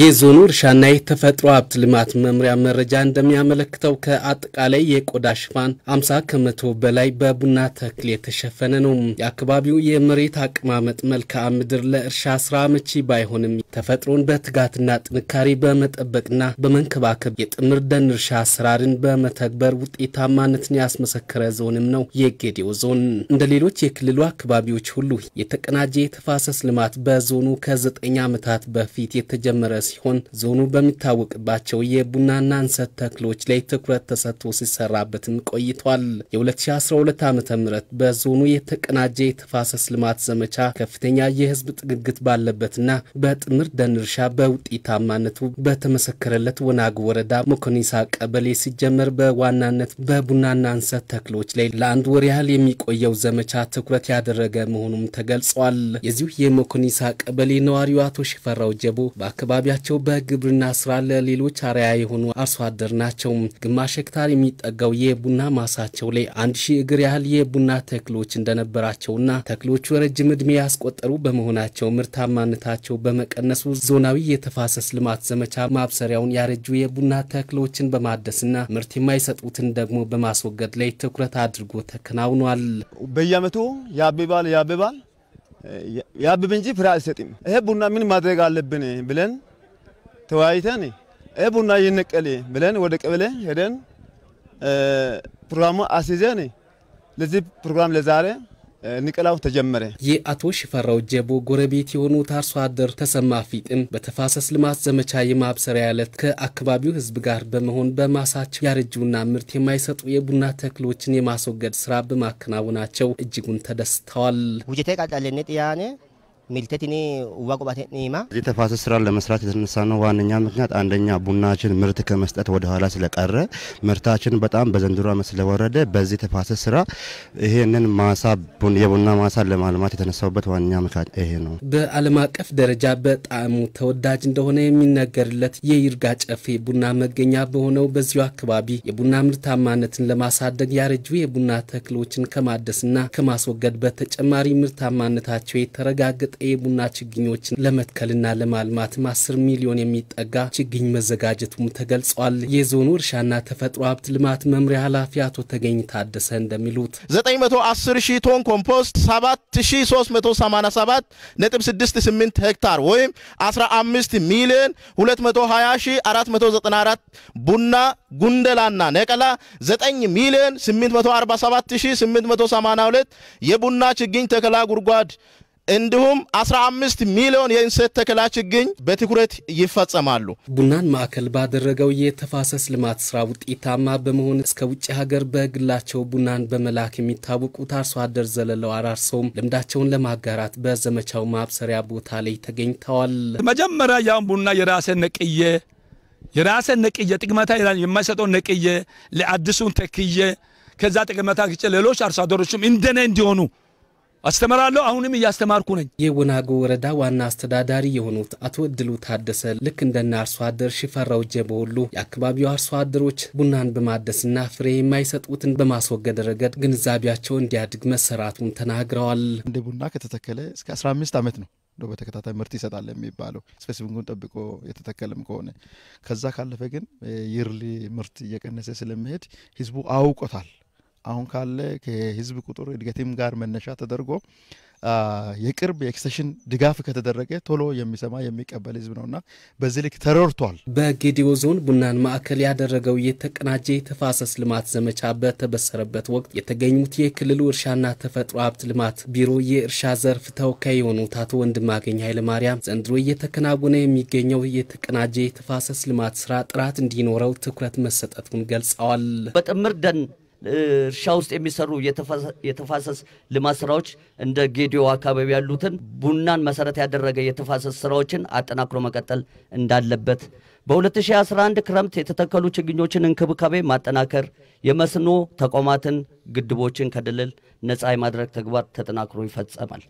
የዞኑ እርሻና የተፈጥሮ ሀብት ልማት መምሪያ መረጃ እንደሚያመለክተው ከአጠቃላይ የቆዳ ሽፋን 50 ከመቶ በላይ በቡና ተክል የተሸፈነ ነው። የአካባቢው የመሬት አቀማመጥ መልክዓ ምድር ለእርሻ ስራ አመቺ ባይሆንም ተፈጥሮን በትጋትና ጥንካሬ በመጠበቅና በመንከባከብ የጥምር ደን እርሻ አሰራርን በመተግበር ውጤታማነትን ያስመሰከረ ዞንም ነው የጌዴኦ ዞን። እንደ ሌሎች የክልሉ አካባቢዎች ሁሉ የተቀናጀ የተፋሰስ ልማት በዞኑ ከዘጠኝ ዓመታት በፊት የተጀመረ ሲሆን ዞኑ በሚታወቅባቸው የቡናና እንሰት ተክሎች ላይ ትኩረት ተሰጥቶ ሲሰራበትም ቆይቷል። የ2012 ዓ ም በዞኑ የተቀናጀ የተፋሰስ ልማት ዘመቻ ከፍተኛ የህዝብ ጥግግት ባለበትና በጥምር ደን እርሻ በውጤታማነቱ በተመሰከረለት ወናግ ወረዳ መኮኒሳ ቀበሌ ሲጀመር በዋናነት በቡናና እንሰት ተክሎች ላይ ለአንድ ወር ያህል የሚቆየው ዘመቻ ትኩረት ያደረገ መሆኑም ተገልጿል። የዚሁ የመኮኒሳ ቀበሌ ነዋሪው አቶ ሽፈራው ጀቦ በአካባቢያ በሙያቸው በግብርና ስራ ለሌሎች አርያ የሆኑ አርሶ አደር ናቸው። ግማሽ ሄክታር የሚጠጋው የቡና ማሳቸው ላይ አንድ ሺህ እግር ያህል የቡና ተክሎች እንደነበራቸውና ተክሎቹ ረጅም እድሜ ያስቆጠሩ በመሆናቸው ምርታማነታቸው በመቀነሱ ዞናዊ የተፋሰስ ልማት ዘመቻ ማብሰሪያውን ያረጁ የቡና ተክሎችን በማደስና ምርት የማይሰጡትን ደግሞ በማስወገድ ላይ ትኩረት አድርጎ ተከናውኗል። በየአመቱ ያብባል ያብባል ያብብ እንጂ ፍሬ አይሰጥም። ይሄ ቡና ምን ማድረግ አለብን ብለን ተወያይተን ቡና ይነቀል ብለን ወደ ቀበሌ ሄደን ፕሮግራሙ አስይዘን ለዚህ ፕሮግራም ለዛሬ ንቅላው ተጀመረ። የአቶ ሽፈራው ጀቦ ጎረቤት የሆኑት አርሶ አደር ተሰማ ፊጥም በተፋሰስ ልማት ዘመቻ የማብሰሪያ ዕለት ከአካባቢው ሕዝብ ጋር በመሆን በማሳቸው ያረጁና ምርት የማይሰጡ የቡና ተክሎችን የማስወገድ ስራ በማከናወናቸው እጅጉን ተደስተዋል። ውጀቴ ቃጫሌኔ ጥያኔ ሚልተትን ዋ ቁባቴን ኒማ እዚህ ተፋሰስ ስራ ለመስራት የተነሳ ነው ዋነኛ ምክንያት አንደኛ ቡናችን ምርት ከመስጠት ወደኋላ ስለቀረ ምርታችን በጣም በዘንድሮ ዓመት ስለወረደ በዚህ ተፋሰስ ስራ ይሄንን ማሳ የቡና ማሳ ለማልማት የተነሳውበት ዋነኛ ምክንያት ይሄ ነው። በዓለም አቀፍ ደረጃ በጣም ተወዳጅ እንደሆነ የሚነገርለት የይርጋ ጨፌ ቡና መገኛ በሆነው በዚሁ አካባቢ የቡና ምርታማነትን ለማሳደግ ያረጁ የቡና ተክሎችን ከማደስና ከማስወገድ በተጨማሪ ምርታማነታቸው የተረጋገጠ የቡና ችግኞችን ለመትከልና ለማልማትም አስር ሚሊዮን የሚጠጋ ችግኝ መዘጋጀቱም ተገልጿል። የዞኑ እርሻና ተፈጥሮ ሀብት ልማት መምሪያ ኃላፊ አቶ ተገኝ ታደሰ እንደሚሉት 910 ሺህ ቶን ኮምፖስት 7387.68 ሄክታር ወይም 15 ሚሊዮን 220494 ቡና ጉንደላና ነቀላ 9 ሚሊዮን 847882 የቡና ችግኝ ተከላ ጉድጓድ እንዲሁም 15 ሚሊዮን የእንሰት ተከላ ችግኝ በትኩረት ይፈጸማሉ። ቡናን ማዕከል ባደረገው የተፋሰስ ልማት ስራ ውጤታማ በመሆን እስከ ውጭ ሀገር በግላቸው ቡናን በመላክ የሚታወቁት አርሶ አደር ዘለለው አራርሰውም ልምዳቸውን ለማጋራት በዘመቻው ማብሰሪያ ቦታ ላይ ተገኝተዋል። መጀመሪያ ያን ቡና የራሴን ነቅዬ የራሴን ነቅዬ ጥቅመታ የማይሰጠው ነቅዬ ለአዲሱን ተክዬ ከዛ ጥቅመታ ግጭ ሌሎች አርሶ አደሮችም እንደኔ እንዲሆኑ አስተምራለሁ። አሁንም እያስተማርኩ ነኝ። የወናጎ ወረዳ ዋና አስተዳዳሪ የሆኑት አቶ እድሉ ታደሰ ልክ እንደነ አርሶ አደር ሽፈራው ጀቦ ሁሉ የአካባቢው አርሶ አደሮች ቡናን በማደስና ፍሬ የማይሰጡትን በማስወገድ ረገድ ግንዛቤያቸው እንዲያድግ መሰራቱን ተናግረዋል። እንደ ቡና ከተተከለ እስከ 15 ዓመት ነው እንደው በተከታታይ ምርት ይሰጣል የሚባለው ስፔሲፊኩን ጠብቆ የተተከለም ከሆነ ከዛ ካለፈ ግን ይርሊ ምርት እየቀነሰ ስለሚሄድ ህዝቡ አውቆታል። አሁን ካለ ከህዝብ ቁጥር እድገትም ጋር መነሻ ተደርጎ የቅርብ የኤክስቴንሽን ድጋፍ ከተደረገ ቶሎ የሚሰማ የሚቀበል ህዝብ ነውና በዚህ ልክ ተረድቷል። በጌዲዮ ዞን ቡናን ማዕከል ያደረገው የተቀናጀ የተፋሰስ ልማት ዘመቻ በተበሰረበት ወቅት የተገኙት የክልሉ እርሻና ተፈጥሮ ሀብት ልማት ቢሮ የእርሻ ዘርፍ ተወካይ የሆኑት አቶ ወንድማገኝ ኃይለማርያም ዘንድሮ እየተከናወነ የሚገኘው የተቀናጀ የተፋሰስ ልማት ስራ ጥራት እንዲኖረው ትኩረት መሰጠቱን ገልጸዋል። በጥምር ደን እርሻ ውስጥ የሚሰሩ የተፋሰስ ልማት ስራዎች እንደ ጌዲዮ አካባቢ ያሉትን ቡናን መሰረት ያደረገ የተፋሰስ ስራዎችን አጠናክሮ መቀጠል እንዳለበት፣ በ2011 ክረምት የተተከሉ ችግኞችን እንክብካቤ ማጠናከር፣ የመስኖ ተቋማትን ግድቦችን ከድልል ነፃ የማድረግ ተግባር ተጠናክሮ ይፈጸማል።